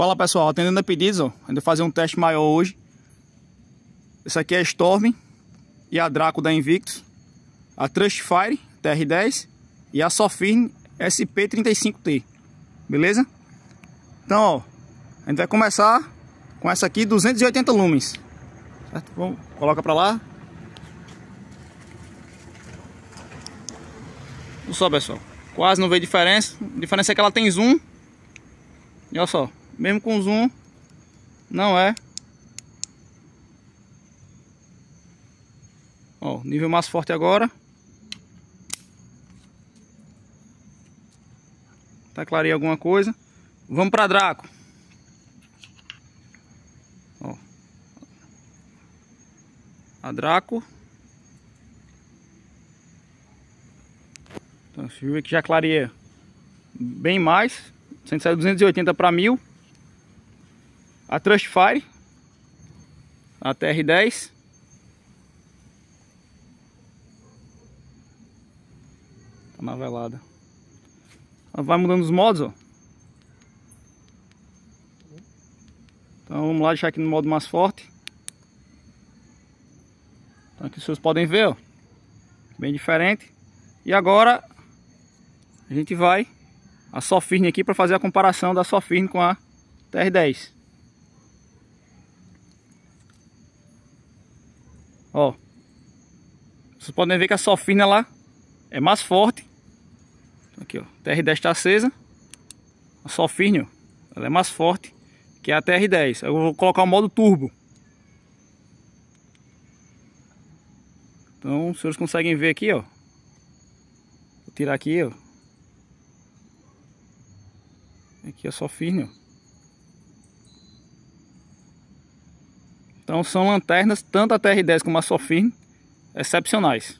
Fala pessoal, atendendo a pedidos, ó, ainda fazer um teste maior hoje. Esse aqui é a Storm e a Draco da Invictus, a Trustfire TR10 e a Sofirn SP35T, beleza? Então, ó, a gente vai começar com essa aqui, 280 lumens, certo? Vamos, coloca pra lá. Olha só pessoal, quase não veio diferença, a diferença é que ela tem zoom, e olha só. Mesmo com zoom, não é. Ó, nível mais forte agora. Tá clareando alguma coisa. Vamos para Draco. Ó. A Draco. Então, você viu que já clareia bem mais. 170, 280 para 1000 a Trust Fire, a TR10. Tá velada. Ela vai mudando os modos, ó. Então vamos lá deixar aqui no modo mais forte. Então aqui vocês podem ver, ó. Bem diferente. E agora a gente vai a Sofirne aqui para fazer a comparação da Sofirne com a TR10. Ó. Vocês podem ver que a sofina lá é mais forte. Aqui, ó. A TR10 está acesa. A sofina, ó, ela é mais forte que a TR10. Eu vou colocar o modo turbo. Então, os senhores conseguem ver aqui, ó. Vou tirar aqui, ó. Aqui é só firme, ó. Então são lanternas, tanto a TR-10 como a Sofirn, excepcionais.